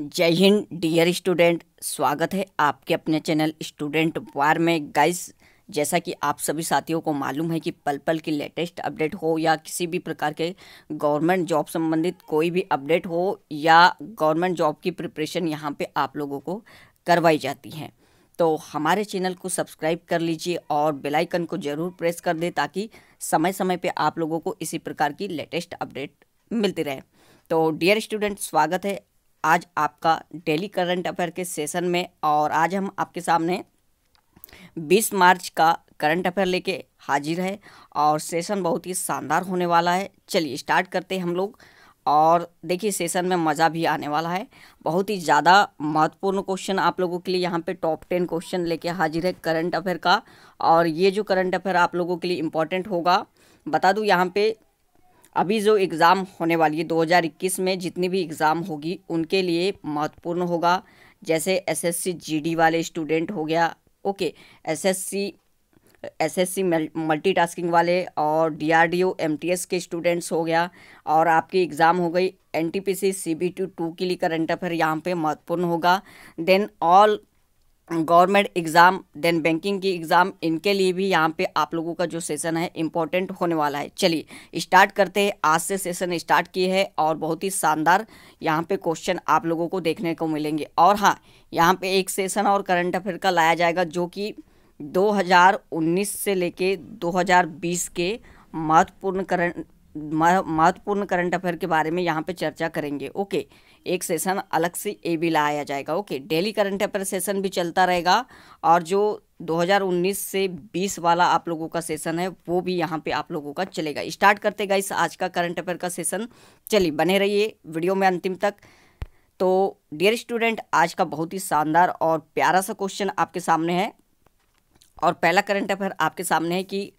जय Hind dear student स्वागत है आपके अपने चैनल स्टूडेंट वार में गाइस जैसा कि आप सभी साथियों को मालूम है कि पल पल की लेटेस्ट अपडेट हो या किसी भी प्रकार के गवर्नमेंट जॉब संबंधित कोई भी अपडेट हो या गवर्नमेंट जॉब की प्रिपरेशन यहाँ पे आप लोगों को करवाई जाती है तो हमारे चैनल को सब्सक्राइब कर लीजिए और बेलाइकन को ज़रूर प्रेस कर दें ताकि समय समय पर आप लोगों को इसी प्रकार की लेटेस्ट अपडेट मिलती रहे तो डियर स्टूडेंट स्वागत है आज आपका डेली करंट अफेयर के सेशन में और आज हम आपके सामने 20 मार्च का करंट अफेयर लेके हाजिर है और सेशन बहुत ही शानदार होने वाला है चलिए स्टार्ट करते हैं हम लोग और देखिए सेशन में मज़ा भी आने वाला है बहुत ही ज़्यादा महत्वपूर्ण क्वेश्चन आप लोगों के लिए यहाँ पे टॉप टेन क्वेश्चन लेके हाजिर है करंट अफेयर का और ये जो करंट अफेयर आप लोगों के लिए इम्पोर्टेंट होगा बता दूँ यहाँ पे अभी जो एग्ज़ाम होने वाली है 2021 में जितनी भी एग्ज़ाम होगी उनके लिए महत्वपूर्ण होगा जैसे एसएससी जीडी वाले स्टूडेंट हो गया ओके एसएससी एसएससी मल्टीटास्किंग वाले और डीआरडीओ एमटीएस के स्टूडेंट्स हो गया और आपकी एग्ज़ाम हो गई एनटीपीसी सीबीटी टू के लिए करंट अफेयर यहाँ पे महत्वपूर्ण होगा then all government exam then banking की एग्ज़ाम इनके लिए भी यहाँ पे आप लोगों का जो सेशन है इम्पोर्टेंट होने वाला है चलिए स्टार्ट करते हैं आज से सेशन स्टार्ट किए हैं और बहुत ही शानदार यहाँ पे क्वेश्चन आप लोगों को देखने को मिलेंगे और हाँ यहाँ पे एक सेशन और करंट अफेयर का लाया जाएगा जो कि 2019 से लेके 2020 के महत्वपूर्ण करंट महत्वपूर्ण करंट अफेयर के बारे में यहाँ पे चर्चा करेंगे ओके एक सेशन अलग से ए भी लाया जाएगा okay daily current affair session भी चलता रहेगा और जो 2019 से 20 वाला आप लोगों का सेशन है वो भी यहाँ पे आप लोगों का चलेगा स्टार्ट करते गए आज का करंट अफेयर का सेशन चलिए बने रहिए वीडियो में अंतिम तक तो डियर स्टूडेंट आज का बहुत ही शानदार और प्यारा सा क्वेश्चन आपके सामने है और पहला करंट अफेयर आपके सामने है कि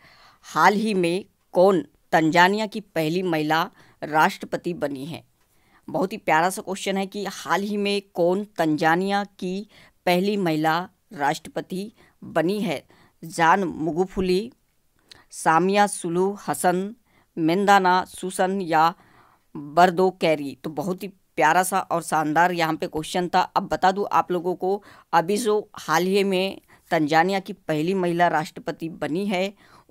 हाल ही में कौन तंजानिया की पहली महिला राष्ट्रपति बनी है बहुत ही प्यारा सा क्वेश्चन है कि हाल ही में कौन तंजानिया की पहली महिला राष्ट्रपति बनी है जान मुगुफुली सामिया सुलू हसन मेंदाना सुसन या बर्दो कैरी तो बहुत ही प्यारा सा और शानदार यहाँ पे क्वेश्चन था अब बता दूँ आप लोगों को अभी जो हाल ही में तंजानिया की पहली महिला राष्ट्रपति बनी है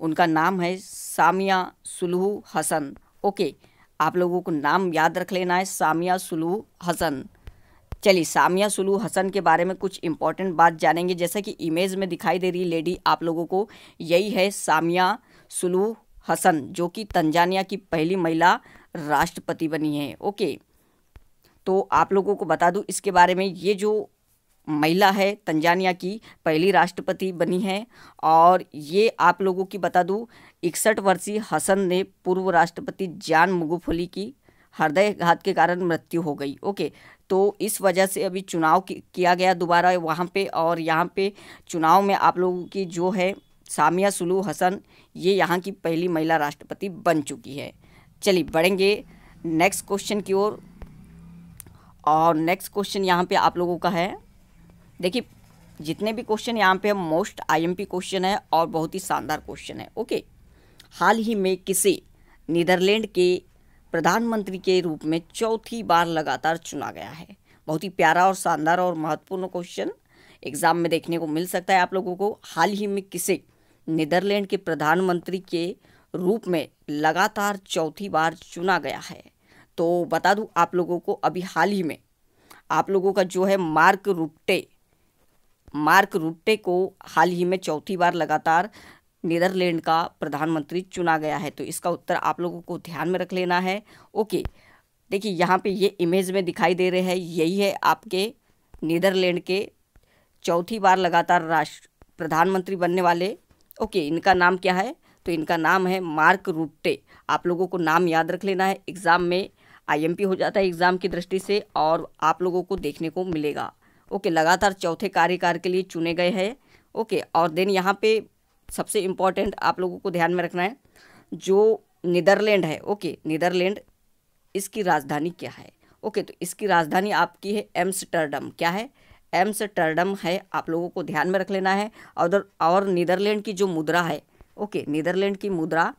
उनका नाम है सामिया सुलहू हसन ओके आप लोगों को नाम याद रख लेना है सामिया सुलहू हसन चलिए सामिया सुलू हसन के बारे में कुछ इंपॉर्टेंट बात जानेंगे जैसा कि इमेज में दिखाई दे रही लेडी आप लोगों को यही है सामिया सुलू हसन जो कि तंजानिया की पहली महिला राष्ट्रपति बनी है ओके तो आप लोगों को बता दूं इसके बारे में ये जो महिला है तंजानिया की पहली राष्ट्रपति बनी है और ये आप लोगों की बता दूँ इकसठ वर्षीय हसन ने पूर्व राष्ट्रपति जान मुगुफली की हृदय घात के कारण मृत्यु हो गई ओके तो इस वजह से अभी चुनाव किया गया दोबारा वहाँ पे और यहाँ पे चुनाव में आप लोगों की जो है सामिया सुलू हसन ये यहाँ की पहली महिला राष्ट्रपति बन चुकी है चलिए बढ़ेंगे नेक्स्ट क्वेश्चन की ओर और, और नेक्स्ट क्वेश्चन यहाँ पे आप लोगों का है देखिए जितने भी क्वेश्चन यहाँ पे मोस्ट आईएमपी क्वेश्चन है और बहुत ही शानदार क्वेश्चन है ओके हाल ही में किसे नीदरलैंड के प्रधानमंत्री के रूप में चौथी बार लगातार चुना गया है बहुत ही प्यारा और शानदार और महत्वपूर्ण क्वेश्चन एग्जाम में देखने को मिल सकता है आप लोगों को हाल ही में किसे नीदरलैंड के प्रधानमंत्री के रूप में लगातार चौथी बार चुना गया है तो बता दूं आप लोगों को अभी हाल ही में आप लोगों का जो है मार्क रुप्टे मार्क रूटे को हाल ही में चौथी बार लगातार नीदरलैंड का प्रधानमंत्री चुना गया है तो इसका उत्तर आप लोगों को ध्यान में रख लेना है ओके देखिए यहाँ पे ये इमेज में दिखाई दे रहे हैं यही है आपके नीदरलैंड के चौथी बार लगातार राष्ट्र प्रधानमंत्री बनने वाले ओके इनका नाम क्या है तो इनका नाम है मार्क रूटे आप लोगों को नाम याद रख लेना है एग्ज़ाम में आईएमपी हो जाता है एग्ज़ाम की दृष्टि से और आप लोगों को देखने को मिलेगा ओके लगातार चौथे कार्यकाल के लिए चुने गए हैं ओके और देन यहाँ पे सबसे इम्पोर्टेंट आप लोगों को ध्यान में रखना है जो नीदरलैंड है ओके नीदरलैंड इसकी राजधानी क्या है ओके तो इसकी राजधानी आपकी है एम्स्टर्डम क्या है एम्स्टर्डम है आप लोगों को ध्यान में रख लेना है और और नीदरलैंड की जो मुद्रा है ओके नीदरलैंड की मुद्रा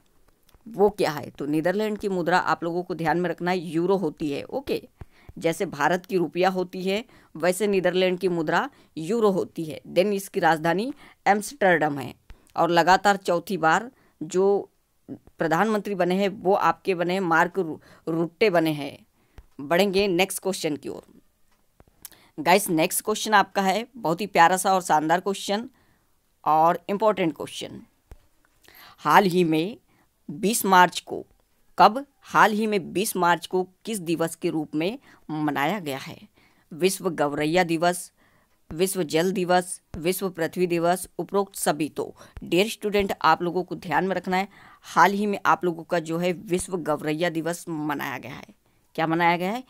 वो क्या है तो नीदरलैंड की मुद्रा आप लोगों को ध्यान में रखना है यूरो होती है ओके जैसे भारत की रुपया होती है वैसे नीदरलैंड की मुद्रा यूरो होती है देन इसकी राजधानी एम्स्टर्डम है और लगातार चौथी बार जो प्रधानमंत्री बने हैं वो आपके बने हैं मार्क रुट्टे बने हैं बढ़ेंगे नेक्स्ट क्वेश्चन की ओर गाइस नेक्स्ट क्वेश्चन आपका है बहुत ही प्यारा सा और शानदार क्वेश्चन और इम्पोर्टेंट क्वेश्चन हाल ही में 20 मार्च को कब हाल ही में 20 मार्च को किस दिवस के रूप में मनाया गया है विश्व गौरैया दिवस विश्व जल दिवस विश्व पृथ्वी दिवस उपरोक्त सभी तो डेयर स्टूडेंट आप लोगों को ध्यान में रखना है हाल ही में आप लोगों का जो है विश्व गौरैया दिवस मनाया गया है क्या मनाया गया है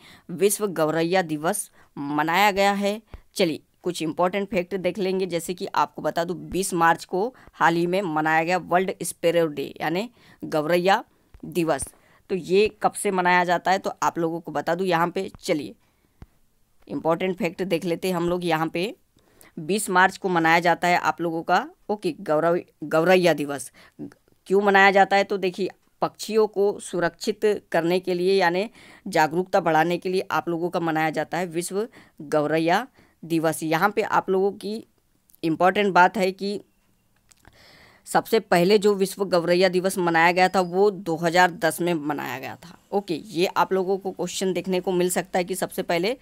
विश्व गौरैया दिवस मनाया गया है चलिए कुछ इंपॉर्टेंट फैक्ट देख लेंगे जैसे कि आपको बता दूं 20 मार्च को हाल ही में मनाया गया वर्ल्ड स्पेरो डे यानी गौरैया दिवस तो ये कब से मनाया जाता है तो आप लोगों को बता दूँ यहाँ पे चलिए इम्पॉर्टेंट फैक्ट देख लेते हैं हम लोग यहाँ पे बीस मार्च को मनाया जाता है आप लोगों का ओके गौरव गौरैया दिवस क्यों मनाया जाता है तो देखिए पक्षियों को सुरक्षित करने के लिए यानी जागरूकता बढ़ाने के लिए आप लोगों का मनाया जाता है विश्व गौरैया दिवस यहाँ पर आप लोगों की इम्पॉर्टेंट बात है कि सबसे पहले जो विश्व गौरैया दिवस मनाया गया था वो 2010 में मनाया गया था ओके ये आप लोगों को क्वेश्चन देखने को मिल सकता है कि सबसे पहले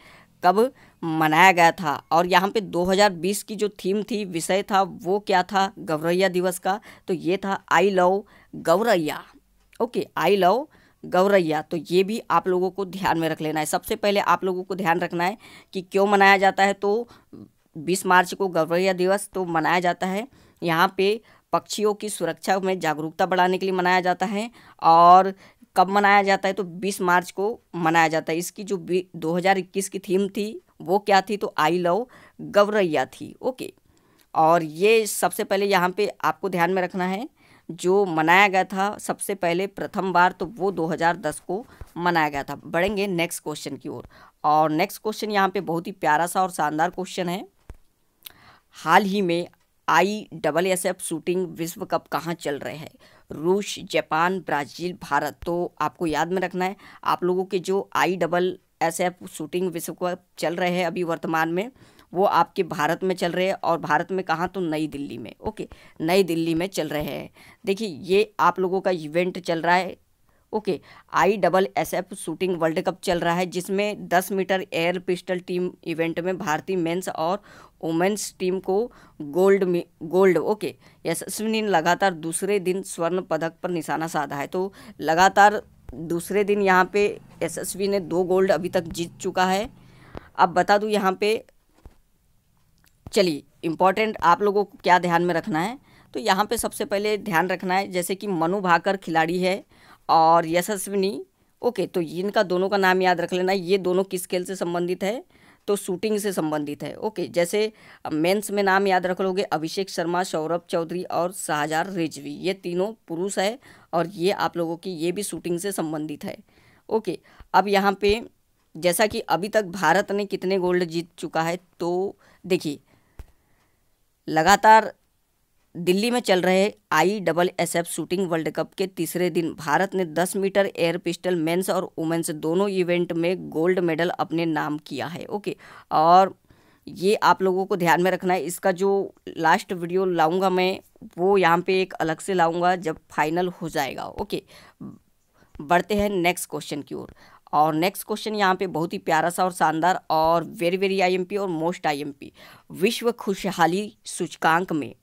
कब मनाया गया था और यहाँ पे 2020 की जो थीम थी विषय था वो क्या था गौरैया दिवस का तो ये था आई लव गौरैया ओके आई लव गौरैया तो ये भी आप लोगों को ध्यान में रख लेना है सबसे पहले आप लोगों को ध्यान रखना है कि क्यों मनाया जाता है तो 20 मार्च को गौरैया दिवस तो मनाया जाता है यहाँ पे पक्षियों की सुरक्षा में जागरूकता बढ़ाने के लिए मनाया जाता है और कब मनाया जाता है तो 20 मार्च को मनाया जाता है इसकी जो 2021 की थीम थी वो क्या थी तो आई लव गवरैया थी ओके और ये सबसे पहले यहाँ पे आपको ध्यान में रखना है जो मनाया गया था सबसे पहले प्रथम बार तो वो 2010 को मनाया गया था बढ़ेंगे नेक्स्ट क्वेश्चन की ओर और नेक्स्ट क्वेश्चन यहाँ पे बहुत ही प्यारा सा और शानदार क्वेश्चन है हाल ही में I double S F shooting विश्व कप कहाँ चल रहे हैं रूस जापान ब्राज़ील भारत तो आपको याद में रखना है आप लोगों के जो I double S F shooting विश्व कप चल रहे हैं अभी वर्तमान में वो आपके भारत में चल रहे हैं और भारत में कहाँ तो नई दिल्ली में ओके नई दिल्ली में चल रहे हैं देखिए ये आप लोगों का इवेंट चल रहा है okay I double S F shooting world cup चल रहा है जिसमें 10 metre air pistol team event में भारतीय मेंस और वुमेन्स टीम को गोल्ड में गोल्ड ओके यशस्विनी ने लगातार दूसरे दिन स्वर्ण पदक पर निशाना साधा है तो लगातार दूसरे दिन यहाँ पे यशस्वी ने दो गोल्ड अभी तक जीत चुका है अब बता दूँ यहाँ पे चलिए इम्पॉर्टेंट आप लोगों को क्या ध्यान में रखना है तो यहाँ पे सबसे पहले ध्यान रखना है जैसे कि मनु भाकर खिलाड़ी है और यशस्विनी ओके तो इनका दोनों का नाम याद रख लेना ये दोनों किस खेल से संबंधित है तो शूटिंग से संबंधित है ओके जैसे मेंस में नाम याद रख लोगे अभिषेक शर्मा सौरभ चौधरी और शाहजार रिजवी ये तीनों पुरुष है और ये आप लोगों की ये भी शूटिंग से संबंधित है ओके अब यहाँ पे जैसा कि अभी तक भारत ने कितने गोल्ड जीत चुका है तो देखिए लगातार दिल्ली में चल रहे I double S F shooting world cup के तीसरे दिन भारत ने 10 मीटर एयर पिस्टल मेंस और वुमेंस दोनों इवेंट में गोल्ड मेडल अपने नाम किया है ओके और ये आप लोगों को ध्यान में रखना है इसका जो लास्ट वीडियो लाऊंगा मैं वो यहाँ पे एक अलग से लाऊंगा जब फाइनल हो जाएगा ओके बढ़ते हैं नेक्स्ट क्वेश्चन की ओर और नेक्स्ट क्वेश्चन यहाँ पे बहुत ही प्यारा सा और शानदार और वेरी वेरी आईएमपी और मोस्ट आईएमपी विश्व खुशहाली सूचकांक में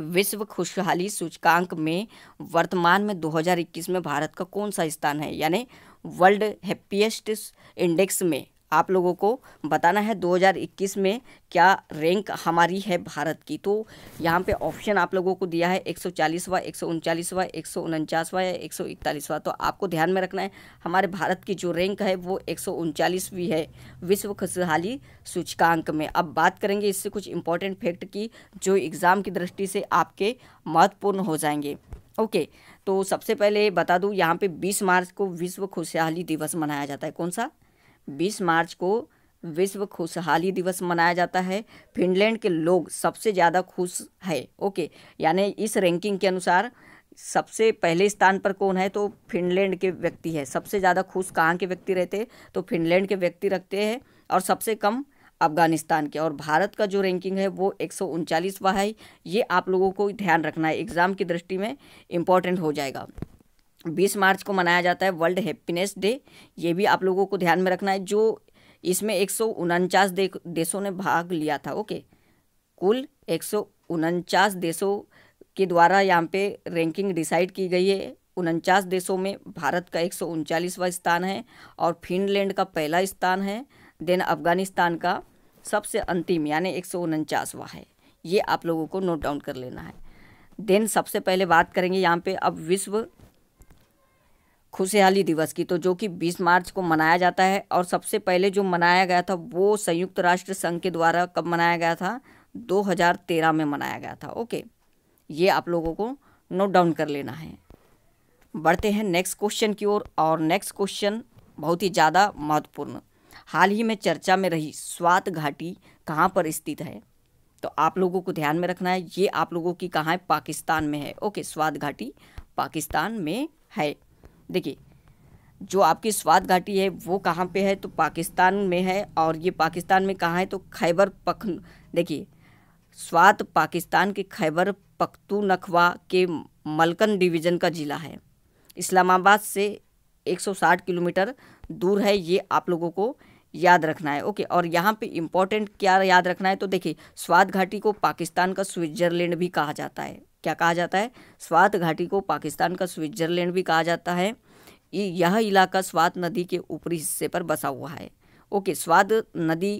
विश्व खुशहाली सूचकांक में वर्तमान में 2021 में भारत का कौन सा स्थान है यानी वर्ल्ड हैप्पीएस्ट इंडेक्स में आप लोगों को बताना है 2021 में क्या रैंक हमारी है भारत की तो यहाँ पे ऑप्शन आप लोगों को दिया है चालीसवा एक सौ उनचालीसवा एक सौ उनचासवा या एक सौ इकतालीसवा तो आपको ध्यान में रखना है हमारे भारत की जो रैंक है वो एक सौ उनचालीसवीं है विश्व खुशहाली सूचकांक में अब बात करेंगे इससे कुछ इंपॉर्टेंट फैक्ट की जो एग्ज़ाम की दृष्टि से आपके महत्वपूर्ण हो जाएंगे ओके okay, तो सबसे पहले बता दूँ यहाँ पे बीस मार्च को विश्व खुशहाली दिवस मनाया जाता है कौन सा बीस मार्च को विश्व खुशहाली दिवस मनाया जाता है फिनलैंड के लोग सबसे ज़्यादा खुश है ओके यानी इस रैंकिंग के अनुसार सबसे पहले स्थान पर कौन है तो फिनलैंड के व्यक्ति है सबसे ज़्यादा खुश कहाँ के व्यक्ति रहते तो फिनलैंड के व्यक्ति रखते हैं और सबसे कम अफगानिस्तान के और भारत का जो रैंकिंग है वो एक सौ है ये आप लोगों को ध्यान रखना है एग्ज़ाम की दृष्टि में इम्पॉर्टेंट हो जाएगा बीस मार्च को मनाया जाता है वर्ल्ड हैप्पीनेस डे ये भी आप लोगों को ध्यान में रखना है जो इसमें एक सौ उनचास दे, देशों ने भाग लिया था ओके कुल एक सौ उनचास देशों के द्वारा यहाँ पे रैंकिंग डिसाइड की गई है उनचास देशों में भारत का एक सौ स्थान है और फिनलैंड का पहला स्थान है देन अफगानिस्तान का सबसे अंतिम यानी एक सौ है ये आप लोगों को नोट डाउन कर लेना है देन सबसे पहले बात करेंगे यहाँ पे अब विश्व खुशहाली दिवस की तो जो कि 20 मार्च को मनाया जाता है और सबसे पहले जो मनाया गया था वो संयुक्त राष्ट्र संघ के द्वारा कब मनाया गया था 2013 में मनाया गया था ओके ये आप लोगों को नोट डाउन कर लेना है बढ़ते हैं नेक्स्ट क्वेश्चन की ओर और, और नेक्स्ट क्वेश्चन बहुत ही ज़्यादा महत्वपूर्ण हाल ही में चर्चा में रही स्वात घाटी कहाँ पर स्थित है तो आप लोगों को ध्यान में रखना है ये आप लोगों की कहाँ पाकिस्तान में है ओके स्वाद घाटी पाकिस्तान में है देखिए जो आपकी स्वाद घाटी है वो कहाँ पे है तो पाकिस्तान में है और ये पाकिस्तान में कहाँ है तो खैबर पख देखिए स्वात पाकिस्तान के खैबर पख्तूनखवा के मलकन डिवीज़न का ज़िला है इस्लामाबाद से 160 किलोमीटर दूर है ये आप लोगों को याद रखना है ओके और यहाँ पे इम्पॉर्टेंट क्या याद रखना है तो देखिए स्वाद घाटी को पाकिस्तान का स्विट्जरलैंड भी कहा जाता है क्या कहा जाता है स्वात घाटी को पाकिस्तान का स्विट्जरलैंड भी कहा जाता है यह इलाका स्वात नदी के ऊपरी हिस्से पर बसा हुआ है ओके स्वाद नदी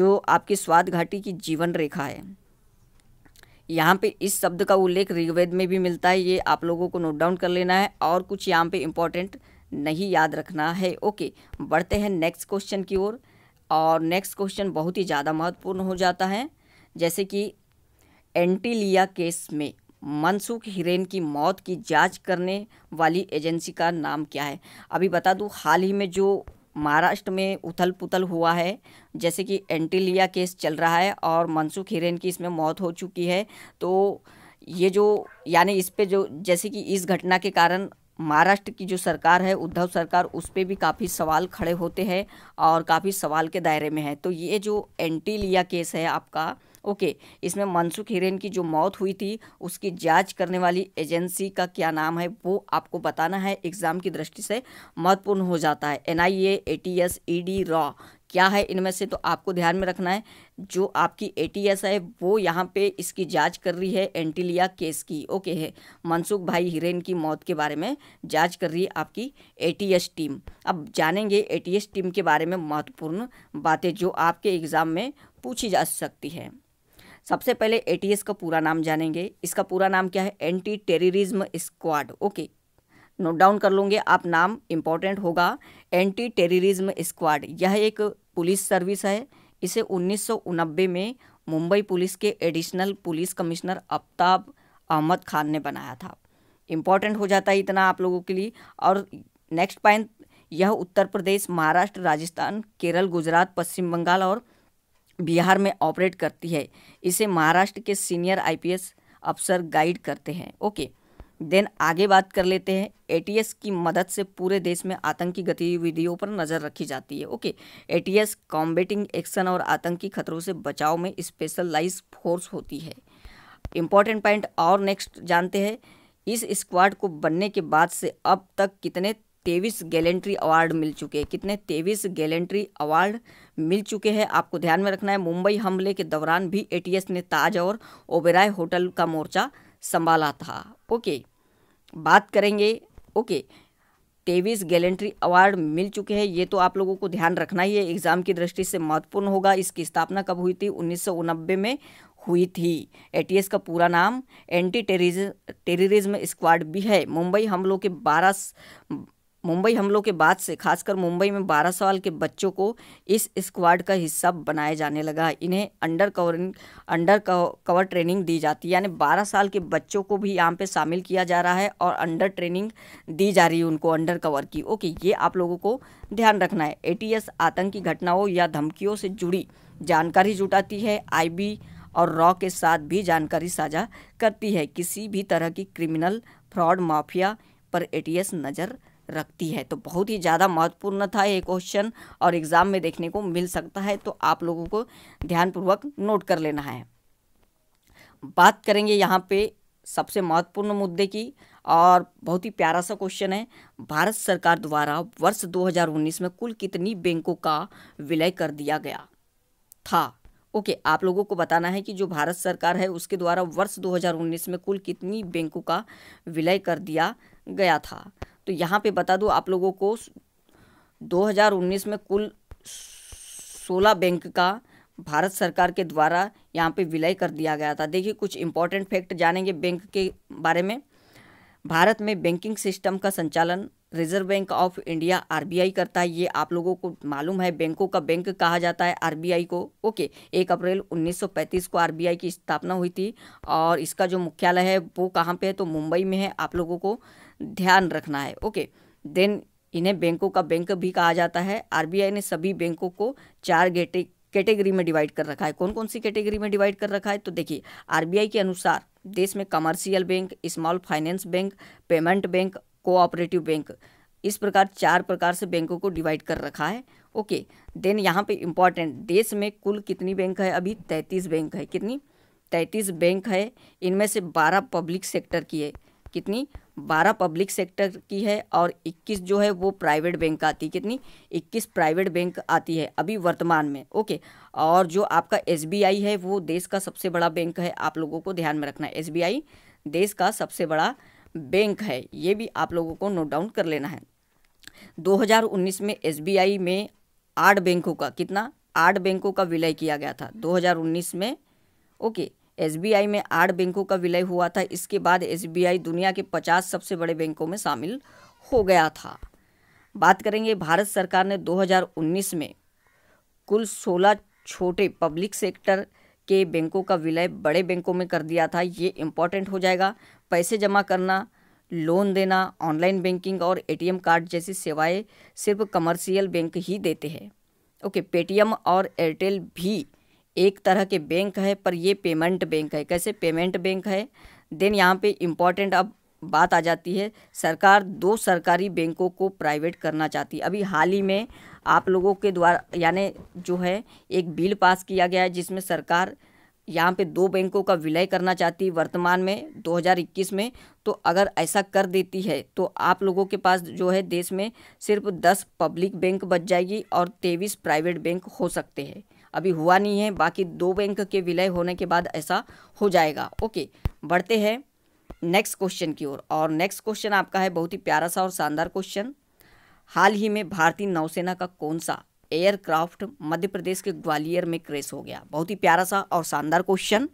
जो आपकी स्वाद घाटी की जीवन रेखा है यहाँ पे इस शब्द का उल्लेख ऋग्वेद में भी मिलता है ये आप लोगों को नोट डाउन कर लेना है और कुछ यहाँ पे इम्पोर्टेंट नहीं याद रखना है ओके बढ़ते हैं नेक्स्ट क्वेश्चन की ओर और, और नेक्स्ट क्वेश्चन बहुत ही ज़्यादा महत्वपूर्ण हो जाता है जैसे कि एंटीलिया केस में मनसुख हिरेन की मौत की जांच करने वाली एजेंसी का नाम क्या है अभी बता दूँ हाल ही में जो महाराष्ट्र में उथल पुथल हुआ है जैसे कि एंटीलिया केस चल रहा है और मनसुख हिरेन की इसमें मौत हो चुकी है तो ये जो यानी इस पे जो जैसे कि इस घटना के कारण महाराष्ट्र की जो सरकार है उद्धव सरकार उस पर भी काफ़ी सवाल खड़े होते हैं और काफ़ी सवाल के दायरे में है तो ये जो एंटीलिया केस है आपका ओके इसमें मनसुख हिरेन की जो मौत हुई थी उसकी जांच करने वाली एजेंसी का क्या नाम है वो आपको बताना है एग्ज़ाम की दृष्टि से महत्वपूर्ण हो जाता है N I A A T S E D रॉ क्या है इनमें से तो आपको ध्यान में रखना है जो आपकी ए टी एस है वो यहाँ पे इसकी जांच कर रही है एंटीलिया केस की ओके है मनसुख भाई हिरेन की मौत के बारे में जांच कर रही है आपकी ए टी एस टीम अब जानेंगे ए टी एस टीम के बारे में महत्वपूर्ण बातें जो आपके एग्ज़ाम में पूछी जा सकती हैं सबसे पहले एटीएस का पूरा नाम जानेंगे इसका पूरा नाम क्या है anti terrorism squad okay note down कर लोगे आप नाम इम्पॉर्टेंट होगा एंटी टेररिज्म स्क्वाड यह एक पुलिस सर्विस है इसे उन्नीस में मुंबई पुलिस के additional police commissioner Aftab Ahmed Khan ने बनाया था इम्पॉर्टेंट हो जाता है इतना आप लोगों के लिए और नेक्स्ट पॉइंट यह उत्तर प्रदेश महाराष्ट्र राजस्थान केरल गुजरात पश्चिम बंगाल और बिहार में ऑपरेट करती है इसे महाराष्ट्र के सीनियर आईपीएस अफसर गाइड करते हैं ओके देन आगे बात कर लेते हैं एटीएस की मदद से पूरे देश में आतंकी गतिविधियों पर नज़र रखी जाती है ओके एटीएस कॉम्बेटिंग एक्शन और आतंकी खतरों से बचाव में स्पेशलाइज फोर्स होती है इम्पॉर्टेंट पॉइंट और नेक्स्ट जानते हैं इस स्क्वाड को बनने के बाद से अब तक कितने तेईस गैलेंट्री अवार्ड मिल चुके हैं कितने तेईस गैलेंट्री अवार्ड मिल चुके हैं आपको ध्यान में रखना है मुंबई हमले के दौरान भी एटीएस ने ताज और ओबेराय होटल का मोर्चा संभाला था ओके बात करेंगे ओके तेईस गैलेंट्री अवार्ड मिल चुके हैं ये तो आप लोगों को ध्यान रखना ही है एग्जाम की दृष्टि से महत्वपूर्ण होगा इसकी स्थापना कब हुई थी उन्नीस में हुई थी एटीएस का पूरा नाम एंटी टेरिज टेररिज्म स्क्वाड भी है मुंबई हमलों के बारह मुंबई हमलों के बाद से खासकर मुंबई में 12 साल के बच्चों को इस स्क्वाड का हिस्सा बनाया जाने लगा इन्हें undercover undercover training दी जाती है यानी 12 साल के बच्चों को भी यहाँ पे शामिल किया जा रहा है और अंडर ट्रेनिंग दी जा रही है उनको अंडर कवर की ओके ये आप लोगों को ध्यान रखना है ए आतंकी घटनाओं या धमकियों से जुड़ी जानकारी जुटाती है आई और रॉ के साथ भी जानकारी साझा करती है किसी भी तरह की क्रिमिनल फ्रॉड माफिया पर ए नज़र रखती है तो बहुत ही ज़्यादा महत्वपूर्ण था ये क्वेश्चन और एग्ज़ाम में देखने को मिल सकता है तो आप लोगों को ध्यानपूर्वक नोट कर लेना है बात करेंगे यहाँ पे सबसे महत्वपूर्ण मुद्दे की और बहुत ही प्यारा सा क्वेश्चन है भारत सरकार द्वारा वर्ष 2019 में कुल कितनी बैंकों का विलय कर दिया गया था ओके okay, आप लोगों को बताना है कि जो भारत सरकार है उसके द्वारा वर्ष 2019 में कुल कितनी बैंकों का विलय कर दिया गया था तो यहाँ पे बता दूँ आप लोगों को 2019 में कुल 16 बैंक का भारत सरकार के द्वारा यहाँ पे विलय कर दिया गया था देखिए कुछ इम्पोर्टेंट फैक्ट जानेंगे बैंक के बारे में भारत में बैंकिंग सिस्टम का संचालन रिजर्व बैंक ऑफ इंडिया आर करता है ये आप लोगों को मालूम है बैंकों का बैंक कहा जाता है आर को ओके एक अप्रैल 1935 को आर की स्थापना हुई थी और इसका जो मुख्यालय है वो कहाँ पे है तो मुंबई में है आप लोगों को ध्यान रखना है ओके देन इन्हें बैंकों का बैंक भी कहा जाता है आर ने सभी बैंकों को चार गेटे कैटेगरी में डिवाइड कर रखा है कौन कौन सी कैटेगरी में डिवाइड कर रखा है तो देखिए आर के अनुसार देश में commercial bank small finance bank payment bank cooperative bank इस प्रकार चार प्रकार से बैंकों को डिवाइड कर रखा है ओके देन यहाँ पे इम्पॉर्टेंट देश में कुल कितनी बैंक है अभी तैंतीस बैंक है कितनी तैंतीस बैंक है इनमें से बारह पब्लिक सेक्टर की है कितनी बारह पब्लिक सेक्टर की है और इक्कीस जो है वो प्राइवेट बैंक आती है कितनी इक्कीस प्राइवेट बैंक आती है अभी वर्तमान में ओके और जो आपका एस है वो देश का सबसे बड़ा बैंक है आप लोगों को ध्यान में रखना है एस देश का सबसे बड़ा बैंक है ये भी आप लोगों को नोट डाउन कर लेना है 2019 में एस में आठ बैंकों का कितना आठ बैंकों का विलय किया गया था 2019 में ओके okay, एसबीआई में आठ बैंकों का विलय हुआ था इसके बाद एसबीआई दुनिया के पचास सबसे बड़े बैंकों में शामिल हो गया था बात करेंगे भारत सरकार ने 2019 में कुल 16 छोटे पब्लिक सेक्टर के बैंकों का विलय बड़े बैंकों में कर दिया था ये इम्पोर्टेंट हो जाएगा पैसे जमा करना लोन देना ऑनलाइन बैंकिंग और एटीएम कार्ड जैसी सेवाएं सिर्फ कमर्शियल बैंक ही देते हैं ओके पेटीएम और एयरटेल भी एक तरह के बैंक है पर ये पेमेंट बैंक है कैसे पेमेंट बैंक है देन यहाँ पे इम्पॉर्टेंट अब बात आ जाती है सरकार दो सरकारी बैंकों को प्राइवेट करना चाहती है अभी हाल ही में आप लोगों के द्वारा यानी जो है एक बिल पास किया गया है जिसमें सरकार यहाँ पे दो बैंकों का विलय करना चाहती है वर्तमान में 2021 में तो अगर ऐसा कर देती है तो आप लोगों के पास जो है देश में सिर्फ 10 पब्लिक बैंक बच जाएगी और 23 प्राइवेट बैंक हो सकते हैं अभी हुआ नहीं है बाकी दो बैंक के विलय होने के बाद ऐसा हो जाएगा ओके बढ़ते हैं नेक्स्ट क्वेश्चन की ओर और नेक्स्ट क्वेश्चन आपका है बहुत ही प्यारा सा और शानदार क्वेश्चन हाल ही में भारतीय नौसेना का कौन सा एयरक्राफ्ट मध्य प्रदेश के ग्वालियर में क्रेश हो गया बहुत ही प्यारा सा और शानदार क्वेश्चन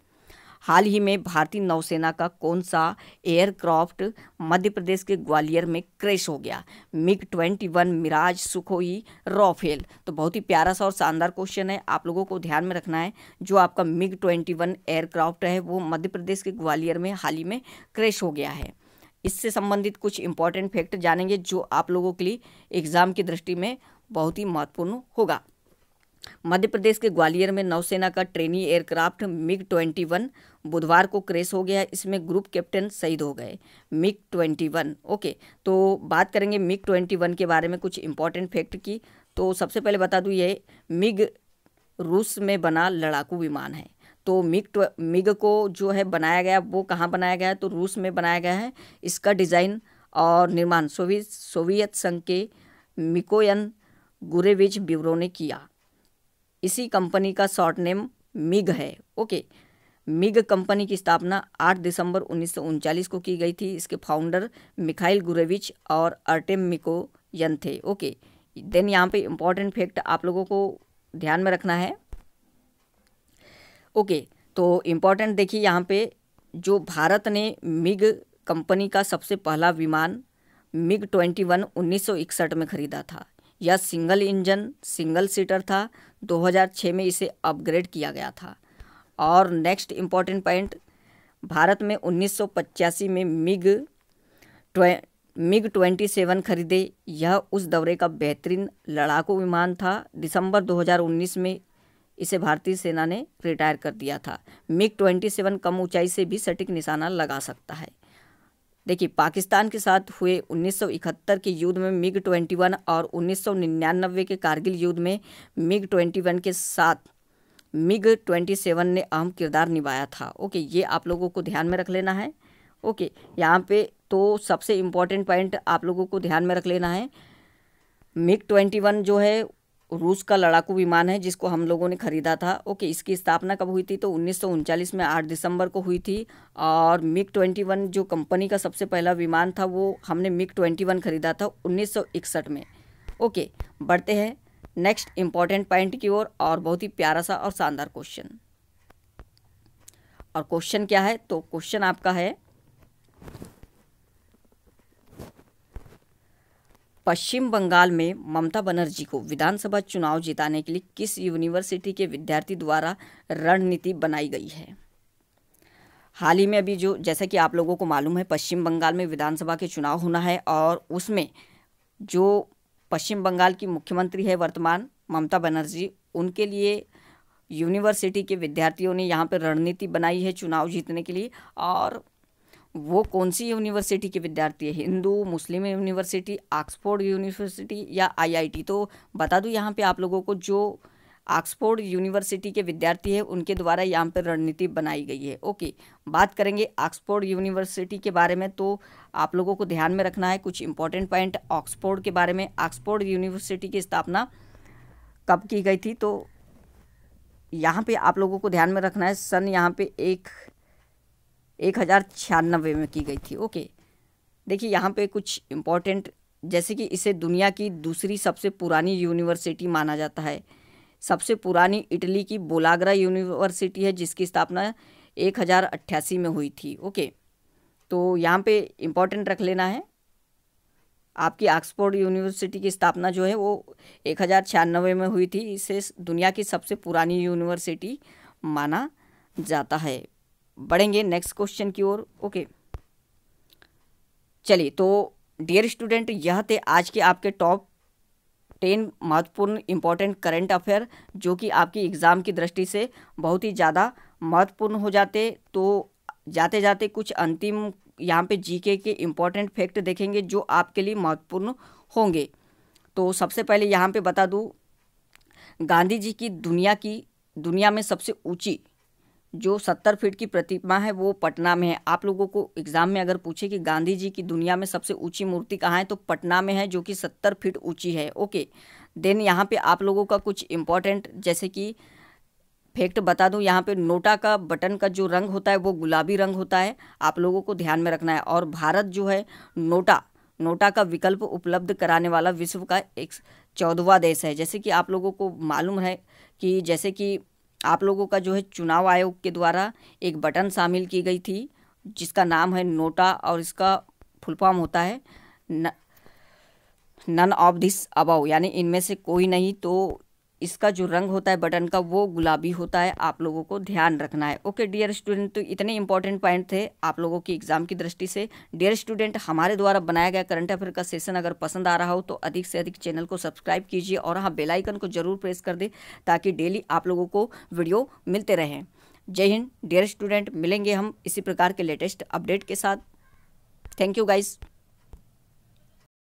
हाल ही में भारतीय नौसेना का कौन सा एयरक्राफ्ट मध्य प्रदेश के ग्वालियर में क्रैश हो गया MiG twenty one Mirage Sukhoi Rafale तो बहुत ही प्यारा सा और शानदार क्वेश्चन है आप लोगों को ध्यान में रखना है जो आपका मिग ट्वेंटी वन एयरक्राफ्ट है वो मध्य प्रदेश के ग्वालियर में हाल ही में क्रैश हो गया है इससे संबंधित कुछ इंपॉर्टेंट फैक्ट जानेंगे जो आप लोगों के लिए एग्ज़ाम की दृष्टि में बहुत ही महत्वपूर्ण होगा मध्य प्रदेश के ग्वालियर में नौसेना का ट्रेनी एयरक्राफ्ट मिग 21 बुधवार को क्रेश हो गया इसमें ग्रुप कैप्टन शहीद हो गए मिग 21 ओके तो बात करेंगे मिग 21 के बारे में कुछ इंपॉर्टेंट फैक्ट की तो सबसे पहले बता दूँ ये मिग रूस में बना लड़ाकू विमान है तो मिग मिग को जो है बनाया गया वो कहाँ बनाया गया तो रूस में बनाया गया है इसका डिज़ाइन और निर्माण सोवियत सोवियत संघ के मिकोयन गुरेविज ब्यूरो ने किया इसी कंपनी का शॉर्ट नेम मिग है ओके मिग कंपनी की स्थापना 8 दिसंबर उन्नीस को की गई थी इसके फाउंडर मिखाइल गुरेविच और अर्टेम मिको यन थे ओके देन यहाँ पे इम्पॉर्टेंट फैक्ट आप लोगों को ध्यान में रखना है ओके तो इम्पॉर्टेंट देखिए यहाँ पे जो भारत ने मिग कंपनी का सबसे पहला विमान मिग ट्वेंटी वन उन्नीस में ख़रीदा था यह सिंगल इंजन सिंगल सीटर था 2006 में इसे अपग्रेड किया गया था और नेक्स्ट इम्पॉर्टेंट पॉइंट भारत में उन्नीस में मिग ट्वे मिग ट्वेंटी सेवन खरीदे यह उस दौरे का बेहतरीन लड़ाकू विमान था दिसंबर 2019 में इसे भारतीय सेना ने रिटायर कर दिया था मिग ट्वेंटी सेवन कम ऊंचाई से भी सटीक निशाना लगा सकता है देखिए पाकिस्तान के साथ हुए 1971 के युद्ध में मिग 21 और 1999 के कारगिल युद्ध में मिग 21 के साथ मिग 27 ने अहम किरदार निभाया था ओके ये आप लोगों को ध्यान में रख लेना है ओके यहाँ पे तो सबसे इम्पॉर्टेंट पॉइंट आप लोगों को ध्यान में रख लेना है मिग 21 जो है रूस का लड़ाकू विमान है जिसको हम लोगों ने खरीदा था ओके इसकी स्थापना कब हुई थी तो उन्नीस में 8 दिसंबर को हुई थी और मिग 21 जो कंपनी का सबसे पहला विमान था वो हमने मिग 21 खरीदा था 1961 में ओके बढ़ते हैं नेक्स्ट इम्पॉर्टेंट पॉइंट की ओर और, और बहुत ही प्यारा सा और शानदार क्वेश्चन और क्वेश्चन क्या है तो क्वेश्चन आपका है पश्चिम बंगाल में ममता बनर्जी को विधानसभा चुनाव जिताने के लिए किस यूनिवर्सिटी के विद्यार्थी द्वारा रणनीति बनाई गई है हाल ही में अभी जो जैसा कि आप लोगों को मालूम है पश्चिम बंगाल में विधानसभा के चुनाव होना है और उसमें जो पश्चिम बंगाल की मुख्यमंत्री है वर्तमान ममता बनर्जी उनके लिए यूनिवर्सिटी के विद्यार्थियों ने यहाँ पर रणनीति बनाई है चुनाव जीतने के लिए और वो कौन सी यूनिवर्सिटी के विद्यार्थी है Hindu Muslim university Oxford university या आईआईटी तो बता दूँ यहाँ पे आप लोगों को जो ऑक्सफोर्ड यूनिवर्सिटी के विद्यार्थी है उनके द्वारा यहाँ पर रणनीति बनाई गई है ओके बात करेंगे ऑक्सफोर्ड यूनिवर्सिटी के बारे में तो आप लोगों को ध्यान में रखना है कुछ इंपॉर्टेंट पॉइंट ऑक्सफोर्ड के बारे में ऑक्सफोर्ड यूनिवर्सिटी की स्थापना कब की गई थी तो यहाँ पे आप लोगों को ध्यान में रखना है सन यहाँ पे एक एक हज़ार छियानबे में की गई थी ओके देखिए यहाँ पे कुछ इम्पोर्टेंट जैसे कि इसे दुनिया की दूसरी सबसे पुरानी यूनिवर्सिटी माना जाता है सबसे पुरानी इटली की बोलागरा यूनिवर्सिटी है जिसकी स्थापना एक हज़ार अट्ठासी में हुई थी ओके तो यहाँ पे इम्पोर्टेंट रख लेना है आपकी ऑक्सफोर्ड यूनिवर्सिटी की स्थापना जो है वो एक हज़ार छियानबे में हुई थी इसे दुनिया की सबसे पुरानी यूनिवर्सिटी माना जाता है बढ़ेंगे नेक्स्ट क्वेश्चन की ओर ओके चलिए तो डियर स्टूडेंट यह थे आज के आपके टॉप टेन महत्वपूर्ण इम्पॉर्टेंट करंट अफेयर जो कि आपकी एग्ज़ाम की दृष्टि से बहुत ही ज़्यादा महत्वपूर्ण हो जाते तो जाते जाते कुछ अंतिम यहाँ पे जीके के इम्पॉर्टेंट फैक्ट देखेंगे जो आपके लिए महत्वपूर्ण होंगे तो सबसे पहले यहाँ पे बता दूँ गांधी जी की दुनिया की दुनिया में सबसे ऊँची जो सत्तर फीट की प्रतिमा है वो पटना में है आप लोगों को एग्ज़ाम में अगर पूछे कि गांधी जी की दुनिया में सबसे ऊंची मूर्ति कहाँ है तो पटना में है जो कि सत्तर फीट ऊंची है ओके देन यहाँ पे आप लोगों का कुछ इम्पोर्टेंट जैसे कि फैक्ट बता दूँ यहाँ पे नोटा का बटन का जो रंग होता है वो गुलाबी रंग होता है आप लोगों को ध्यान में रखना है और भारत जो है नोटा नोटा का विकल्प उपलब्ध कराने वाला विश्व का एक चौदवा देश है जैसे कि आप लोगों को मालूम है कि जैसे कि आप लोगों का जो है चुनाव आयोग के द्वारा एक बटन शामिल की गई थी जिसका नाम है नोटा और इसका फुल फॉर्म होता है न, नन ऑफ दिस अबाउ यानी इनमें से कोई नहीं तो इसका जो रंग होता है बटन का वो गुलाबी होता है आप लोगों को ध्यान रखना है ओके डियर स्टूडेंट तो इतने इंपॉर्टेंट पॉइंट थे आप लोगों की एग्जाम की दृष्टि से डियर स्टूडेंट हमारे द्वारा बनाया गया करंट अफेयर का सेशन अगर पसंद आ रहा हो तो अधिक से अधिक चैनल को सब्सक्राइब कीजिए और हाँ बेलाइकन को जरूर प्रेस कर दें ताकि डेली आप लोगों को वीडियो मिलते रहें जय हिंद डियर स्टूडेंट मिलेंगे हम इसी प्रकार के लेटेस्ट अपडेट के साथ थैंक यू गाइज़